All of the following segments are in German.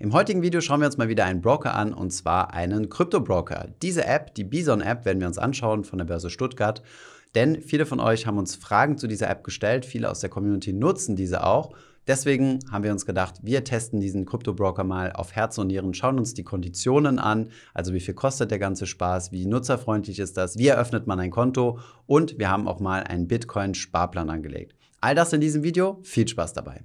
Im heutigen Video schauen wir uns mal wieder einen Broker an und zwar einen Krypto-Broker. Diese App, die Bison-App, werden wir uns anschauen von der Börse Stuttgart. Denn viele von euch haben uns Fragen zu dieser App gestellt, viele aus der Community nutzen diese auch. Deswegen haben wir uns gedacht, wir testen diesen Krypto-Broker mal auf Herz und Nieren, schauen uns die Konditionen an, also wie viel kostet der ganze Spaß, wie nutzerfreundlich ist das, wie eröffnet man ein Konto und wir haben auch mal einen Bitcoin-Sparplan angelegt. All das in diesem Video, viel Spaß dabei.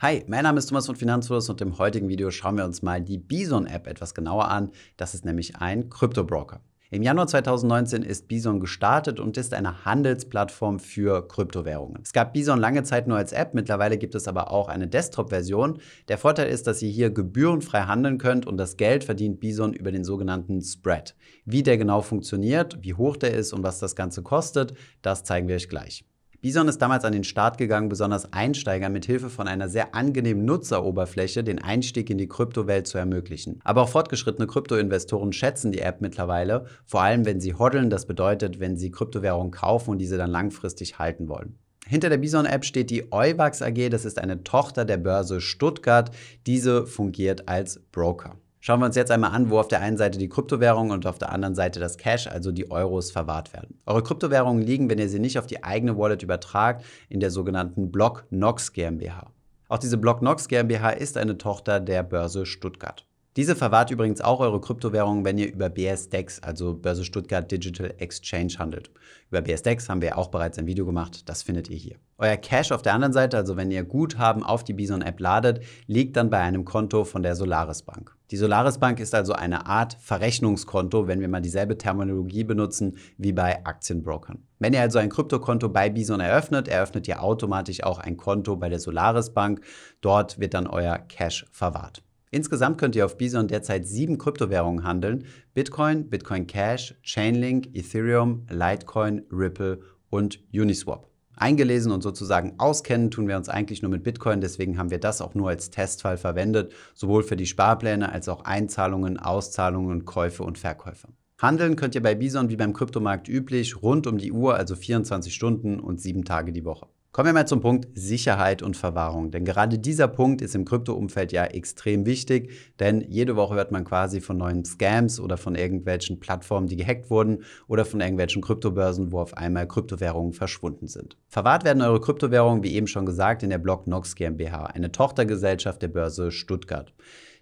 Hi, mein Name ist Thomas von Finanzfluss und im heutigen Video schauen wir uns mal die Bison-App etwas genauer an. Das ist nämlich ein Krypto-Broker. Im Januar 2019 ist Bison gestartet und ist eine Handelsplattform für Kryptowährungen. Es gab Bison lange Zeit nur als App, mittlerweile gibt es aber auch eine Desktop-Version. Der Vorteil ist, dass ihr hier gebührenfrei handeln könnt und das Geld verdient Bison über den sogenannten Spread. Wie der genau funktioniert, wie hoch der ist und was das Ganze kostet, das zeigen wir euch gleich. Bison ist damals an den Start gegangen, besonders Einsteigern mit Hilfe von einer sehr angenehmen Nutzeroberfläche den Einstieg in die Kryptowelt zu ermöglichen. Aber auch fortgeschrittene Kryptoinvestoren schätzen die App mittlerweile, vor allem wenn sie hodeln, das bedeutet, wenn sie Kryptowährungen kaufen und diese dann langfristig halten wollen. Hinter der Bison-App steht die Euwax AG, das ist eine Tochter der Börse Stuttgart. Diese fungiert als Broker. Schauen wir uns jetzt einmal an, wo auf der einen Seite die Kryptowährungen und auf der anderen Seite das Cash, also die Euros, verwahrt werden. Eure Kryptowährungen liegen, wenn ihr sie nicht auf die eigene Wallet übertragt, in der sogenannten Block Nox GmbH. Auch diese Block Nox GmbH ist eine Tochter der Börse Stuttgart. Diese verwahrt übrigens auch eure Kryptowährungen, wenn ihr über BSDEX, also Börse Stuttgart Digital Exchange, handelt. Über BSDEX haben wir auch bereits ein Video gemacht, das findet ihr hier. Euer Cash auf der anderen Seite, also wenn ihr Guthaben auf die Bison-App ladet, liegt dann bei einem Konto von der Solaris Bank. Die Solaris Bank ist also eine Art Verrechnungskonto, wenn wir mal dieselbe Terminologie benutzen wie bei Aktienbrokern. Wenn ihr also ein Kryptokonto bei Bison eröffnet, eröffnet ihr automatisch auch ein Konto bei der Solaris Bank. Dort wird dann euer Cash verwahrt. Insgesamt könnt ihr auf Bison derzeit sieben Kryptowährungen handeln: Bitcoin, Bitcoin Cash, Chainlink, Ethereum, Litecoin, Ripple und Uniswap eingelesen und sozusagen auskennen, tun wir uns eigentlich nur mit Bitcoin. Deswegen haben wir das auch nur als Testfall verwendet, sowohl für die Sparpläne als auch Einzahlungen, Auszahlungen, Käufe und Verkäufe. Handeln könnt ihr bei Bison wie beim Kryptomarkt üblich rund um die Uhr, also 24 Stunden und sieben Tage die Woche. Kommen wir mal zum Punkt Sicherheit und Verwahrung. Denn gerade dieser Punkt ist im Krypto-Umfeld ja extrem wichtig, denn jede Woche hört man quasi von neuen Scams oder von irgendwelchen Plattformen, die gehackt wurden oder von irgendwelchen Kryptobörsen, wo auf einmal Kryptowährungen verschwunden sind. Verwahrt werden eure Kryptowährungen, wie eben schon gesagt, in der Block Nox GmbH, eine Tochtergesellschaft der Börse Stuttgart.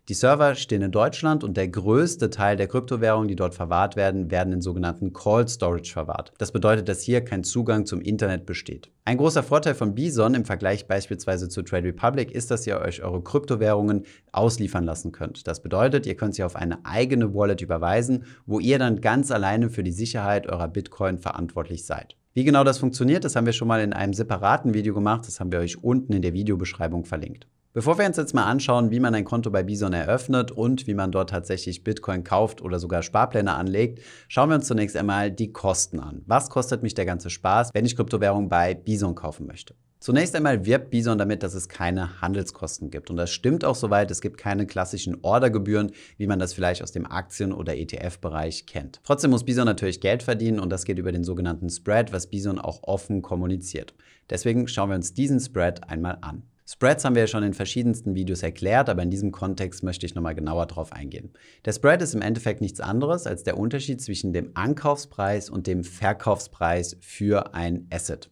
Die Server stehen in Deutschland und der größte Teil der Kryptowährungen, die dort verwahrt werden, werden in sogenannten Cold Storage verwahrt. Das bedeutet, dass hier kein Zugang zum Internet besteht. Ein großer Vorteil von Bison im Vergleich beispielsweise zu Trade Republic ist, dass ihr euch eure Kryptowährungen ausliefern lassen könnt. Das bedeutet, ihr könnt sie auf eine eigene Wallet überweisen, wo ihr dann ganz alleine für die Sicherheit eurer Bitcoin verantwortlich seid. Wie genau das funktioniert, das haben wir schon mal in einem separaten Video gemacht, das haben wir euch unten in der Videobeschreibung verlinkt. Bevor wir uns jetzt mal anschauen, wie man ein Konto bei Bison eröffnet und wie man dort tatsächlich Bitcoin kauft oder sogar Sparpläne anlegt, schauen wir uns zunächst einmal die Kosten an. Was kostet mich der ganze Spaß, wenn ich Kryptowährung bei Bison kaufen möchte? Zunächst einmal wirbt Bison damit, dass es keine Handelskosten gibt. Und das stimmt auch soweit, es gibt keine klassischen Ordergebühren, wie man das vielleicht aus dem Aktien- oder ETF-Bereich kennt. Trotzdem muss Bison natürlich Geld verdienen und das geht über den sogenannten Spread, was Bison auch offen kommuniziert. Deswegen schauen wir uns diesen Spread einmal an. Spreads haben wir ja schon in verschiedensten Videos erklärt, aber in diesem Kontext möchte ich nochmal genauer drauf eingehen. Der Spread ist im Endeffekt nichts anderes als der Unterschied zwischen dem Ankaufspreis und dem Verkaufspreis für ein Asset.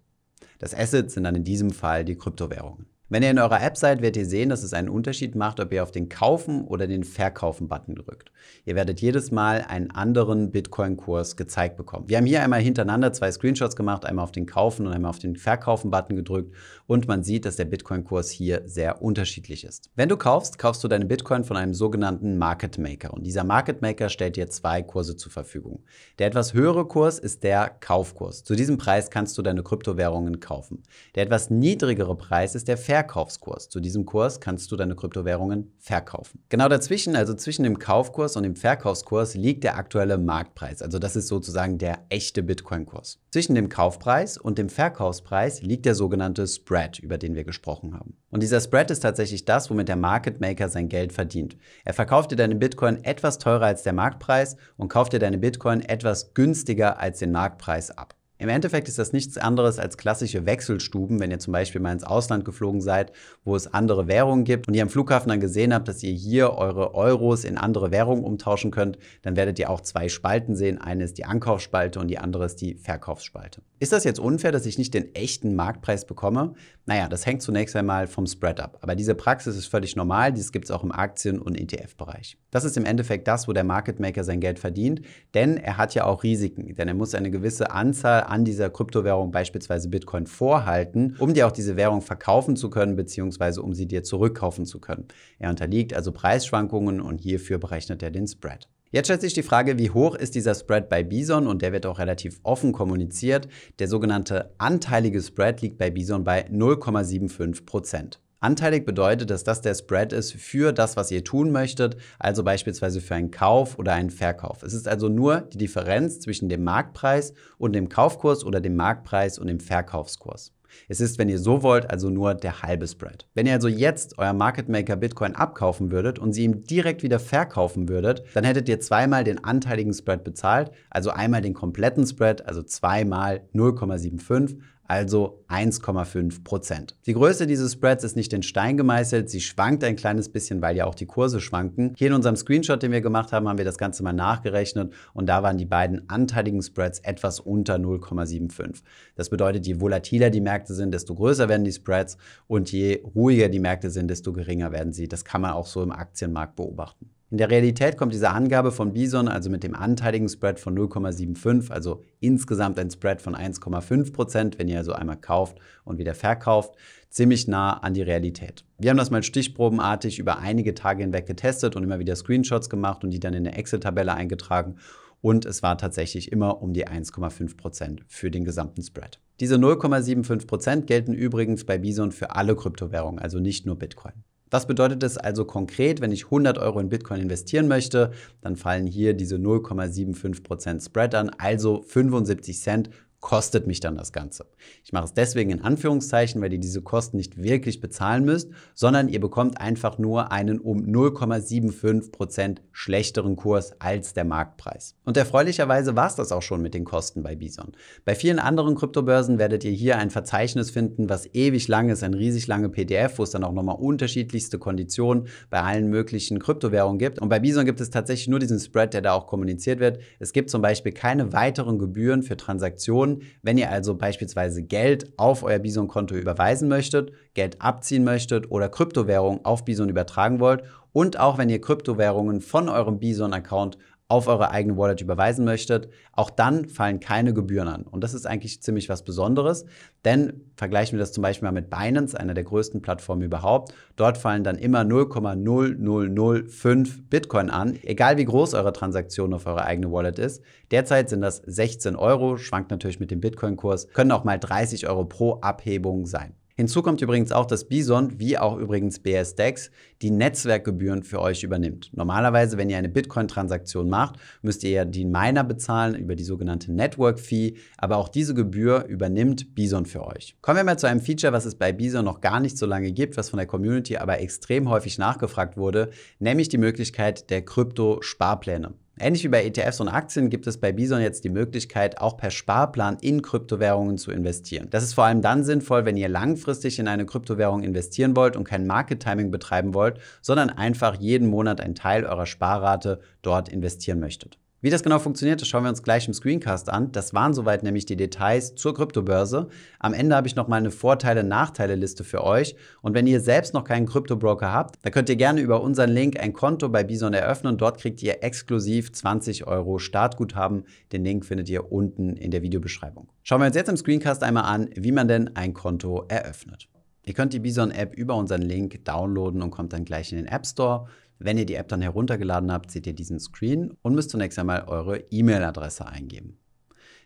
Das Asset sind dann in diesem Fall die Kryptowährungen. Wenn ihr in eurer App seid, werdet ihr sehen, dass es einen Unterschied macht, ob ihr auf den Kaufen oder den Verkaufen-Button drückt. Ihr werdet jedes Mal einen anderen Bitcoin-Kurs gezeigt bekommen. Wir haben hier einmal hintereinander zwei Screenshots gemacht, einmal auf den Kaufen und einmal auf den Verkaufen-Button gedrückt und man sieht, dass der Bitcoin-Kurs hier sehr unterschiedlich ist. Wenn du kaufst, kaufst du deine Bitcoin von einem sogenannten Market Maker und dieser Market Maker stellt dir zwei Kurse zur Verfügung. Der etwas höhere Kurs ist der Kaufkurs. Zu diesem Preis kannst du deine Kryptowährungen kaufen. Der etwas niedrigere Preis ist der Verkaufskurs. Verkaufskurs. Zu diesem Kurs kannst du deine Kryptowährungen verkaufen. Genau dazwischen, also zwischen dem Kaufkurs und dem Verkaufskurs, liegt der aktuelle Marktpreis. Also das ist sozusagen der echte Bitcoin-Kurs. Zwischen dem Kaufpreis und dem Verkaufspreis liegt der sogenannte Spread, über den wir gesprochen haben. Und dieser Spread ist tatsächlich das, womit der Market Maker sein Geld verdient. Er verkauft dir deine Bitcoin etwas teurer als der Marktpreis und kauft dir deine Bitcoin etwas günstiger als den Marktpreis ab. Im Endeffekt ist das nichts anderes als klassische Wechselstuben, wenn ihr zum Beispiel mal ins Ausland geflogen seid, wo es andere Währungen gibt und ihr am Flughafen dann gesehen habt, dass ihr hier eure Euros in andere Währungen umtauschen könnt, dann werdet ihr auch zwei Spalten sehen. Eine ist die Ankaufsspalte und die andere ist die Verkaufsspalte. Ist das jetzt unfair, dass ich nicht den echten Marktpreis bekomme? Naja, das hängt zunächst einmal vom Spread ab. Aber diese Praxis ist völlig normal, dies gibt es auch im Aktien- und ETF-Bereich. Das ist im Endeffekt das, wo der Market Maker sein Geld verdient, denn er hat ja auch Risiken, denn er muss eine gewisse Anzahl an an dieser Kryptowährung, beispielsweise Bitcoin, vorhalten, um dir auch diese Währung verkaufen zu können, beziehungsweise um sie dir zurückkaufen zu können. Er unterliegt also Preisschwankungen und hierfür berechnet er den Spread. Jetzt stellt sich die Frage, wie hoch ist dieser Spread bei Bison und der wird auch relativ offen kommuniziert. Der sogenannte anteilige Spread liegt bei Bison bei 0,75 Prozent. Anteilig bedeutet, dass das der Spread ist für das, was ihr tun möchtet, also beispielsweise für einen Kauf oder einen Verkauf. Es ist also nur die Differenz zwischen dem Marktpreis und dem Kaufkurs oder dem Marktpreis und dem Verkaufskurs. Es ist, wenn ihr so wollt, also nur der halbe Spread. Wenn ihr also jetzt euer Market Maker Bitcoin abkaufen würdet und sie ihm direkt wieder verkaufen würdet, dann hättet ihr zweimal den anteiligen Spread bezahlt, also einmal den kompletten Spread, also zweimal 0,75 also 1,5 Prozent. Die Größe dieses Spreads ist nicht in Stein gemeißelt, sie schwankt ein kleines bisschen, weil ja auch die Kurse schwanken. Hier in unserem Screenshot, den wir gemacht haben, haben wir das Ganze mal nachgerechnet und da waren die beiden anteiligen Spreads etwas unter 0,75. Das bedeutet, je volatiler die Märkte sind, desto größer werden die Spreads und je ruhiger die Märkte sind, desto geringer werden sie. Das kann man auch so im Aktienmarkt beobachten. In der Realität kommt diese Angabe von Bison also mit dem anteiligen Spread von 0,75, also insgesamt ein Spread von 1,5%, wenn ihr also einmal kauft und wieder verkauft, ziemlich nah an die Realität. Wir haben das mal stichprobenartig über einige Tage hinweg getestet und immer wieder Screenshots gemacht und die dann in eine Excel-Tabelle eingetragen und es war tatsächlich immer um die 1,5% für den gesamten Spread. Diese 0,75% gelten übrigens bei Bison für alle Kryptowährungen, also nicht nur Bitcoin. Was bedeutet das also konkret, wenn ich 100 Euro in Bitcoin investieren möchte? Dann fallen hier diese 0,75% Spread an, also 75 Cent kostet mich dann das Ganze. Ich mache es deswegen in Anführungszeichen, weil ihr diese Kosten nicht wirklich bezahlen müsst, sondern ihr bekommt einfach nur einen um 0,75% Prozent schlechteren Kurs als der Marktpreis. Und erfreulicherweise war es das auch schon mit den Kosten bei Bison. Bei vielen anderen Kryptobörsen werdet ihr hier ein Verzeichnis finden, was ewig lang ist, ein riesig lange PDF, wo es dann auch nochmal unterschiedlichste Konditionen bei allen möglichen Kryptowährungen gibt. Und bei Bison gibt es tatsächlich nur diesen Spread, der da auch kommuniziert wird. Es gibt zum Beispiel keine weiteren Gebühren für Transaktionen, wenn ihr also beispielsweise Geld auf euer Bison-Konto überweisen möchtet, Geld abziehen möchtet oder Kryptowährungen auf Bison übertragen wollt und auch wenn ihr Kryptowährungen von eurem Bison-Account auf eure eigene Wallet überweisen möchtet, auch dann fallen keine Gebühren an. Und das ist eigentlich ziemlich was Besonderes, denn vergleichen wir das zum Beispiel mal mit Binance, einer der größten Plattformen überhaupt. Dort fallen dann immer 0,0005 Bitcoin an, egal wie groß eure Transaktion auf eure eigene Wallet ist. Derzeit sind das 16 Euro, schwankt natürlich mit dem Bitcoin-Kurs, können auch mal 30 Euro pro Abhebung sein. Hinzu kommt übrigens auch, dass Bison, wie auch übrigens BSDEX, die Netzwerkgebühren für euch übernimmt. Normalerweise, wenn ihr eine Bitcoin-Transaktion macht, müsst ihr ja die Miner bezahlen über die sogenannte Network Fee, aber auch diese Gebühr übernimmt Bison für euch. Kommen wir mal zu einem Feature, was es bei Bison noch gar nicht so lange gibt, was von der Community aber extrem häufig nachgefragt wurde, nämlich die Möglichkeit der Krypto-Sparpläne. Ähnlich wie bei ETFs und Aktien gibt es bei Bison jetzt die Möglichkeit, auch per Sparplan in Kryptowährungen zu investieren. Das ist vor allem dann sinnvoll, wenn ihr langfristig in eine Kryptowährung investieren wollt und kein Market Timing betreiben wollt, sondern einfach jeden Monat einen Teil eurer Sparrate dort investieren möchtet. Wie das genau funktioniert, das schauen wir uns gleich im Screencast an. Das waren soweit nämlich die Details zur Kryptobörse. Am Ende habe ich nochmal eine Vorteile-Nachteile-Liste für euch. Und wenn ihr selbst noch keinen Kryptobroker habt, dann könnt ihr gerne über unseren Link ein Konto bei Bison eröffnen. Dort kriegt ihr exklusiv 20 Euro Startguthaben. Den Link findet ihr unten in der Videobeschreibung. Schauen wir uns jetzt im Screencast einmal an, wie man denn ein Konto eröffnet. Ihr könnt die Bison-App über unseren Link downloaden und kommt dann gleich in den App Store. Wenn ihr die App dann heruntergeladen habt, seht ihr diesen Screen und müsst zunächst einmal eure E-Mail-Adresse eingeben.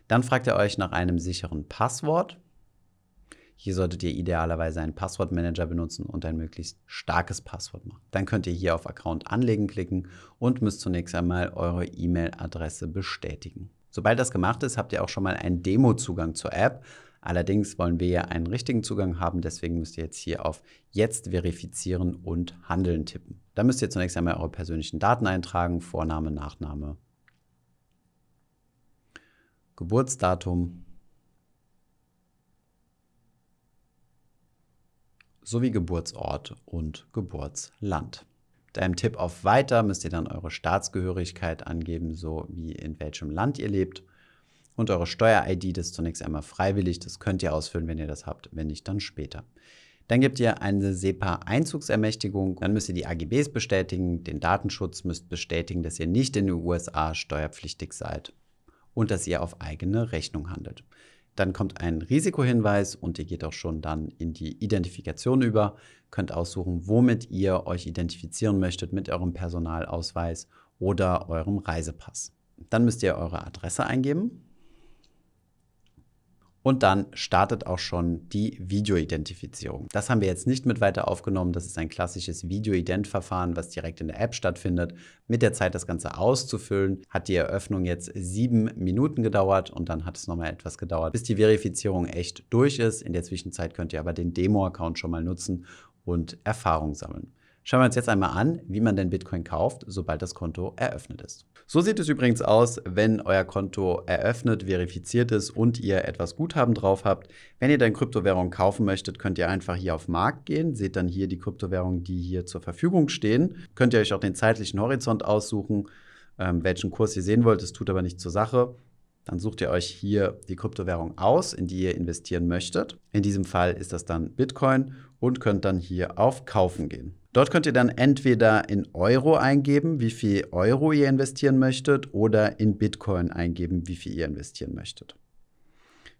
Dann fragt ihr euch nach einem sicheren Passwort. Hier solltet ihr idealerweise einen Passwortmanager benutzen und ein möglichst starkes Passwort machen. Dann könnt ihr hier auf Account anlegen klicken und müsst zunächst einmal eure E-Mail-Adresse bestätigen. Sobald das gemacht ist, habt ihr auch schon mal einen Demo-Zugang zur App. Allerdings wollen wir ja einen richtigen Zugang haben, deswegen müsst ihr jetzt hier auf Jetzt verifizieren und Handeln tippen. Da müsst ihr zunächst einmal eure persönlichen Daten eintragen, Vorname, Nachname, Geburtsdatum sowie Geburtsort und Geburtsland. Mit einem Tipp auf Weiter müsst ihr dann eure Staatsgehörigkeit angeben, so wie in welchem Land ihr lebt und eure Steuer-ID. Das ist zunächst einmal freiwillig. Das könnt ihr ausfüllen, wenn ihr das habt. Wenn nicht, dann später. Dann gebt ihr eine SEPA-Einzugsermächtigung. Dann müsst ihr die AGBs bestätigen, den Datenschutz müsst bestätigen, dass ihr nicht in den USA steuerpflichtig seid und dass ihr auf eigene Rechnung handelt. Dann kommt ein Risikohinweis und ihr geht auch schon dann in die Identifikation über, könnt aussuchen, womit ihr euch identifizieren möchtet mit eurem Personalausweis oder eurem Reisepass. Dann müsst ihr eure Adresse eingeben und dann startet auch schon die Videoidentifizierung. Das haben wir jetzt nicht mit weiter aufgenommen. Das ist ein klassisches Videoident-Verfahren, was direkt in der App stattfindet. Mit der Zeit, das Ganze auszufüllen, hat die Eröffnung jetzt sieben Minuten gedauert und dann hat es nochmal etwas gedauert, bis die Verifizierung echt durch ist. In der Zwischenzeit könnt ihr aber den Demo-Account schon mal nutzen und Erfahrung sammeln. Schauen wir uns jetzt einmal an, wie man denn Bitcoin kauft, sobald das Konto eröffnet ist. So sieht es übrigens aus, wenn euer Konto eröffnet, verifiziert ist und ihr etwas Guthaben drauf habt. Wenn ihr dann Kryptowährung kaufen möchtet, könnt ihr einfach hier auf Markt gehen, seht dann hier die Kryptowährungen, die hier zur Verfügung stehen. Könnt ihr euch auch den zeitlichen Horizont aussuchen, ähm, welchen Kurs ihr sehen wollt, das tut aber nicht zur Sache. Dann sucht ihr euch hier die Kryptowährung aus, in die ihr investieren möchtet. In diesem Fall ist das dann Bitcoin und könnt dann hier auf Kaufen gehen. Dort könnt ihr dann entweder in Euro eingeben, wie viel Euro ihr investieren möchtet, oder in Bitcoin eingeben, wie viel ihr investieren möchtet.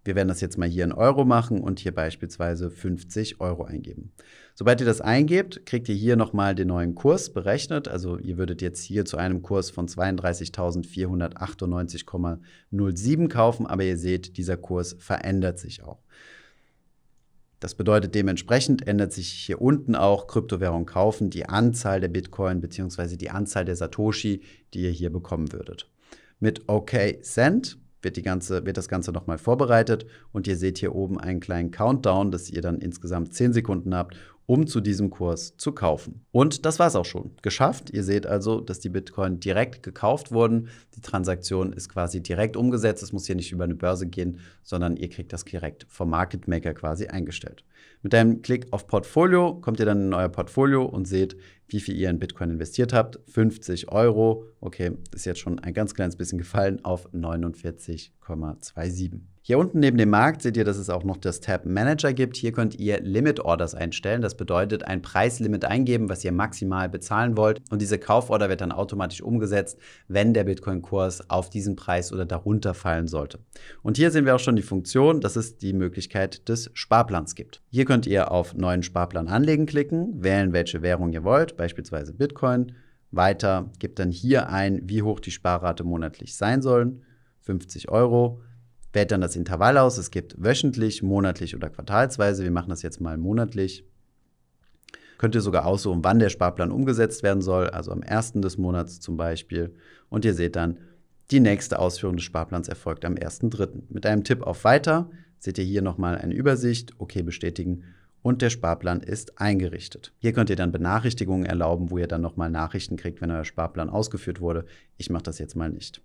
Wir werden das jetzt mal hier in Euro machen und hier beispielsweise 50 Euro eingeben. Sobald ihr das eingebt, kriegt ihr hier nochmal den neuen Kurs berechnet. Also ihr würdet jetzt hier zu einem Kurs von 32.498,07 kaufen, aber ihr seht, dieser Kurs verändert sich auch. Das bedeutet dementsprechend ändert sich hier unten auch Kryptowährung kaufen, die Anzahl der Bitcoin bzw. die Anzahl der Satoshi, die ihr hier bekommen würdet. Mit OK Send wird, die ganze, wird das Ganze nochmal vorbereitet und ihr seht hier oben einen kleinen Countdown, dass ihr dann insgesamt 10 Sekunden habt, um zu diesem Kurs zu kaufen. Und das war es auch schon. Geschafft. Ihr seht also, dass die Bitcoin direkt gekauft wurden. Die Transaktion ist quasi direkt umgesetzt. Es muss hier nicht über eine Börse gehen, sondern ihr kriegt das direkt vom Market Maker quasi eingestellt. Mit einem Klick auf Portfolio kommt ihr dann in euer Portfolio und seht, wie viel ihr in Bitcoin investiert habt. 50 Euro. Okay, ist jetzt schon ein ganz kleines bisschen gefallen auf 49,27. Hier unten neben dem Markt seht ihr, dass es auch noch das Tab Manager gibt. Hier könnt ihr Limit Orders einstellen. Das bedeutet, ein Preislimit eingeben, was ihr maximal bezahlen wollt. Und diese Kauforder wird dann automatisch umgesetzt, wenn der Bitcoin-Kurs auf diesen Preis oder darunter fallen sollte. Und hier sehen wir auch schon die Funktion, dass es die Möglichkeit des Sparplans gibt. Hier könnt ihr auf Neuen Sparplan anlegen klicken, wählen, welche Währung ihr wollt, beispielsweise Bitcoin. Weiter, gebt dann hier ein, wie hoch die Sparrate monatlich sein sollen, 50 Euro wählt dann das Intervall aus. Es gibt wöchentlich, monatlich oder quartalsweise. Wir machen das jetzt mal monatlich. Könnt ihr sogar aussuchen, wann der Sparplan umgesetzt werden soll, also am 1. des Monats zum Beispiel. Und ihr seht dann, die nächste Ausführung des Sparplans erfolgt am 1.3. Mit einem Tipp auf Weiter seht ihr hier nochmal eine Übersicht, OK bestätigen und der Sparplan ist eingerichtet. Hier könnt ihr dann Benachrichtigungen erlauben, wo ihr dann nochmal Nachrichten kriegt, wenn euer Sparplan ausgeführt wurde. Ich mache das jetzt mal nicht.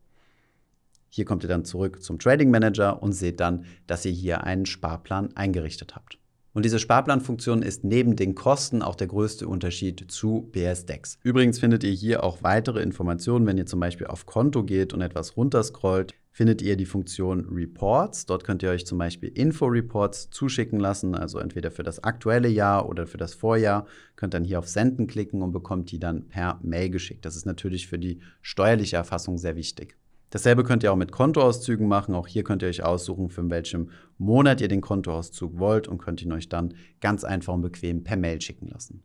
Hier kommt ihr dann zurück zum Trading Manager und seht dann, dass ihr hier einen Sparplan eingerichtet habt. Und diese Sparplanfunktion ist neben den Kosten auch der größte Unterschied zu BSDEX. Übrigens findet ihr hier auch weitere Informationen, wenn ihr zum Beispiel auf Konto geht und etwas runterscrollt findet ihr die Funktion Reports. Dort könnt ihr euch zum Beispiel Info-Reports zuschicken lassen, also entweder für das aktuelle Jahr oder für das Vorjahr. Könnt dann hier auf Senden klicken und bekommt die dann per Mail geschickt. Das ist natürlich für die steuerliche Erfassung sehr wichtig. Dasselbe könnt ihr auch mit Kontoauszügen machen. Auch hier könnt ihr euch aussuchen, für welchen Monat ihr den Kontoauszug wollt und könnt ihn euch dann ganz einfach und bequem per Mail schicken lassen.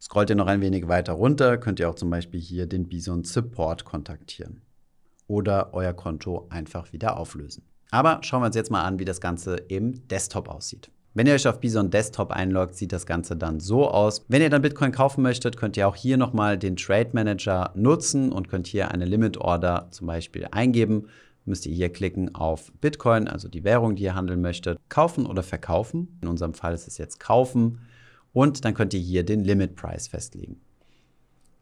Scrollt ihr noch ein wenig weiter runter, könnt ihr auch zum Beispiel hier den Bison Support kontaktieren oder euer Konto einfach wieder auflösen. Aber schauen wir uns jetzt mal an, wie das Ganze im Desktop aussieht. Wenn ihr euch auf Bison Desktop einloggt, sieht das Ganze dann so aus. Wenn ihr dann Bitcoin kaufen möchtet, könnt ihr auch hier nochmal den Trade Manager nutzen und könnt hier eine Limit Order zum Beispiel eingeben. Müsst ihr hier klicken auf Bitcoin, also die Währung, die ihr handeln möchtet, kaufen oder verkaufen. In unserem Fall ist es jetzt kaufen. Und dann könnt ihr hier den Limit Price festlegen.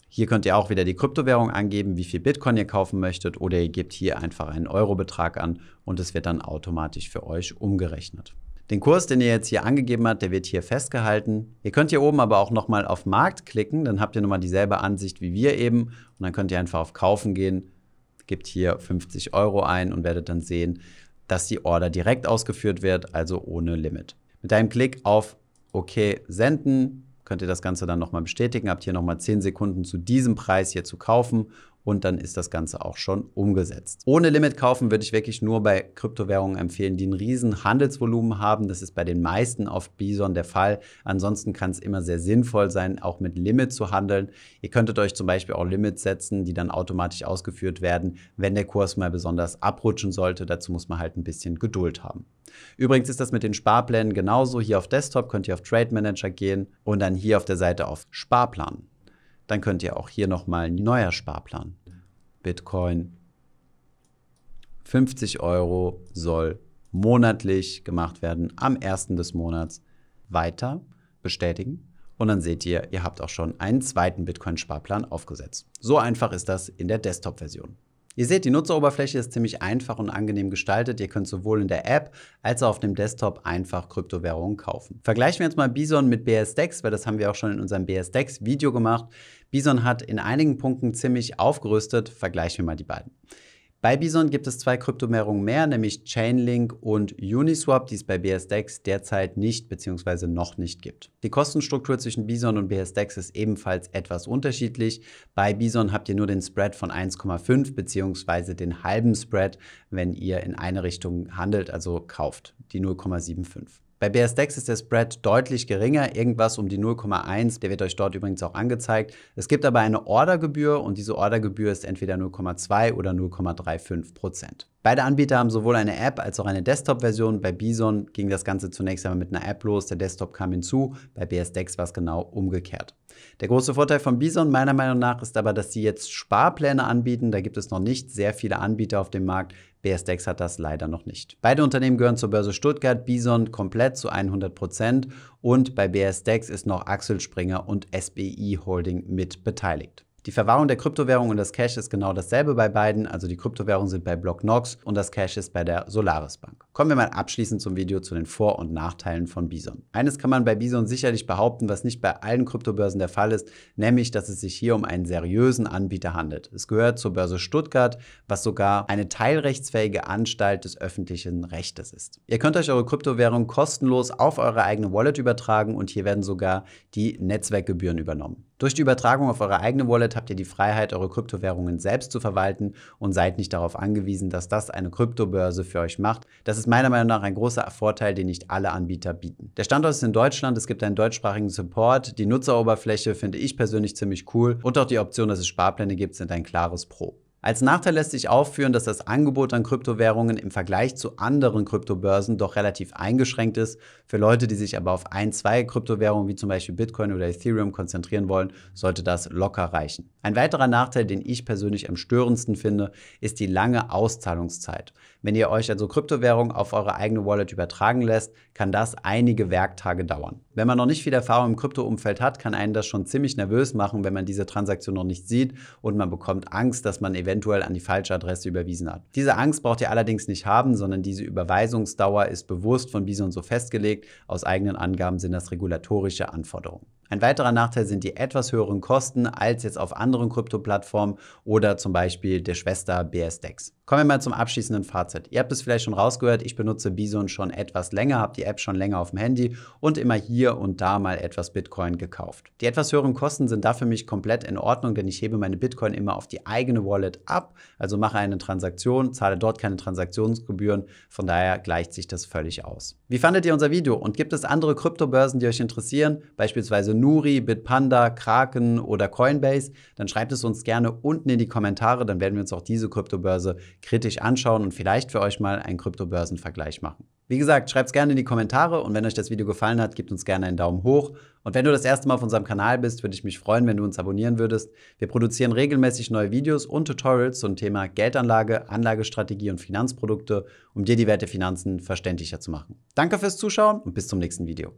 Hier könnt ihr auch wieder die Kryptowährung angeben, wie viel Bitcoin ihr kaufen möchtet oder ihr gebt hier einfach einen Eurobetrag an und es wird dann automatisch für euch umgerechnet. Den Kurs, den ihr jetzt hier angegeben habt, der wird hier festgehalten. Ihr könnt hier oben aber auch nochmal auf Markt klicken, dann habt ihr nochmal dieselbe Ansicht wie wir eben und dann könnt ihr einfach auf Kaufen gehen, gebt hier 50 Euro ein und werdet dann sehen, dass die Order direkt ausgeführt wird, also ohne Limit. Mit einem Klick auf OK senden könnt ihr das Ganze dann nochmal bestätigen, habt hier nochmal 10 Sekunden zu diesem Preis hier zu kaufen und dann ist das Ganze auch schon umgesetzt. Ohne Limit kaufen würde ich wirklich nur bei Kryptowährungen empfehlen, die ein riesen Handelsvolumen haben. Das ist bei den meisten auf Bison der Fall. Ansonsten kann es immer sehr sinnvoll sein, auch mit Limit zu handeln. Ihr könntet euch zum Beispiel auch Limits setzen, die dann automatisch ausgeführt werden, wenn der Kurs mal besonders abrutschen sollte. Dazu muss man halt ein bisschen Geduld haben. Übrigens ist das mit den Sparplänen genauso. Hier auf Desktop könnt ihr auf Trade Manager gehen und dann hier auf der Seite auf Sparplan dann könnt ihr auch hier nochmal ein neuer Sparplan. Bitcoin 50 Euro soll monatlich gemacht werden, am 1. des Monats weiter bestätigen. Und dann seht ihr, ihr habt auch schon einen zweiten Bitcoin-Sparplan aufgesetzt. So einfach ist das in der Desktop-Version. Ihr seht, die Nutzeroberfläche ist ziemlich einfach und angenehm gestaltet. Ihr könnt sowohl in der App als auch auf dem Desktop einfach Kryptowährungen kaufen. Vergleichen wir jetzt mal Bison mit BSDex, weil das haben wir auch schon in unserem BSDex-Video gemacht. Bison hat in einigen Punkten ziemlich aufgerüstet. Vergleichen wir mal die beiden. Bei Bison gibt es zwei Kryptomehrungen mehr, nämlich Chainlink und Uniswap, die es bei BSDEX derzeit nicht bzw. noch nicht gibt. Die Kostenstruktur zwischen Bison und BSDEX ist ebenfalls etwas unterschiedlich. Bei Bison habt ihr nur den Spread von 1,5 bzw. den halben Spread, wenn ihr in eine Richtung handelt, also kauft, die 0,75. Bei BSDEX ist der Spread deutlich geringer, irgendwas um die 0,1. Der wird euch dort übrigens auch angezeigt. Es gibt aber eine Ordergebühr und diese Ordergebühr ist entweder 0,2 oder 0,35 Prozent. Beide Anbieter haben sowohl eine App als auch eine Desktop-Version. Bei Bison ging das Ganze zunächst einmal mit einer App los, der Desktop kam hinzu, bei BSDex war es genau umgekehrt. Der große Vorteil von Bison meiner Meinung nach ist aber, dass sie jetzt Sparpläne anbieten. Da gibt es noch nicht sehr viele Anbieter auf dem Markt. BSDex hat das leider noch nicht. Beide Unternehmen gehören zur Börse Stuttgart, Bison komplett zu 100% Prozent und bei BSDex ist noch Axel Springer und SBI Holding mit beteiligt. Die Verwahrung der Kryptowährung und das Cash ist genau dasselbe bei beiden, also die Kryptowährungen sind bei Blocknox und das Cash ist bei der Solaris Bank. Kommen wir mal abschließend zum Video zu den Vor- und Nachteilen von Bison. Eines kann man bei Bison sicherlich behaupten, was nicht bei allen Kryptobörsen der Fall ist, nämlich, dass es sich hier um einen seriösen Anbieter handelt. Es gehört zur Börse Stuttgart, was sogar eine teilrechtsfähige Anstalt des öffentlichen Rechtes ist. Ihr könnt euch eure Kryptowährung kostenlos auf eure eigene Wallet übertragen und hier werden sogar die Netzwerkgebühren übernommen. Durch die Übertragung auf eure eigene Wallet habt ihr die Freiheit, eure Kryptowährungen selbst zu verwalten und seid nicht darauf angewiesen, dass das eine Kryptobörse für euch macht. Das ist meiner Meinung nach ein großer Vorteil, den nicht alle Anbieter bieten. Der Standort ist in Deutschland, es gibt einen deutschsprachigen Support, die Nutzeroberfläche finde ich persönlich ziemlich cool und auch die Option, dass es Sparpläne gibt, sind ein klares Pro. Als Nachteil lässt sich aufführen, dass das Angebot an Kryptowährungen im Vergleich zu anderen Kryptobörsen doch relativ eingeschränkt ist. Für Leute, die sich aber auf ein, zwei Kryptowährungen wie zum Beispiel Bitcoin oder Ethereum konzentrieren wollen, sollte das locker reichen. Ein weiterer Nachteil, den ich persönlich am störendsten finde, ist die lange Auszahlungszeit. Wenn ihr euch also Kryptowährungen auf eure eigene Wallet übertragen lässt, kann das einige Werktage dauern. Wenn man noch nicht viel Erfahrung im Krypto-Umfeld hat, kann einen das schon ziemlich nervös machen, wenn man diese Transaktion noch nicht sieht und man bekommt Angst, dass man eventuell an die falsche Adresse überwiesen hat. Diese Angst braucht ihr allerdings nicht haben, sondern diese Überweisungsdauer ist bewusst von Bison so festgelegt. Aus eigenen Angaben sind das regulatorische Anforderungen. Ein weiterer Nachteil sind die etwas höheren Kosten als jetzt auf anderen Krypto-Plattformen oder zum Beispiel der Schwester BSDEX. Kommen wir mal zum abschließenden Fazit. Ihr habt es vielleicht schon rausgehört, ich benutze Bison schon etwas länger, habe die App schon länger auf dem Handy und immer hier und da mal etwas Bitcoin gekauft. Die etwas höheren Kosten sind da für mich komplett in Ordnung, denn ich hebe meine Bitcoin immer auf die eigene Wallet ab, also mache eine Transaktion, zahle dort keine Transaktionsgebühren, von daher gleicht sich das völlig aus. Wie fandet ihr unser Video und gibt es andere Kryptobörsen, die euch interessieren, beispielsweise Nuri, Bitpanda, Kraken oder Coinbase? Dann schreibt es uns gerne unten in die Kommentare, dann werden wir uns auch diese Kryptobörse kritisch anschauen und vielleicht für euch mal einen Kryptobörsenvergleich machen. Wie gesagt, schreibt es gerne in die Kommentare und wenn euch das Video gefallen hat, gebt uns gerne einen Daumen hoch. Und wenn du das erste Mal auf unserem Kanal bist, würde ich mich freuen, wenn du uns abonnieren würdest. Wir produzieren regelmäßig neue Videos und Tutorials zum Thema Geldanlage, Anlagestrategie und Finanzprodukte, um dir die Werte Finanzen verständlicher zu machen. Danke fürs Zuschauen und bis zum nächsten Video.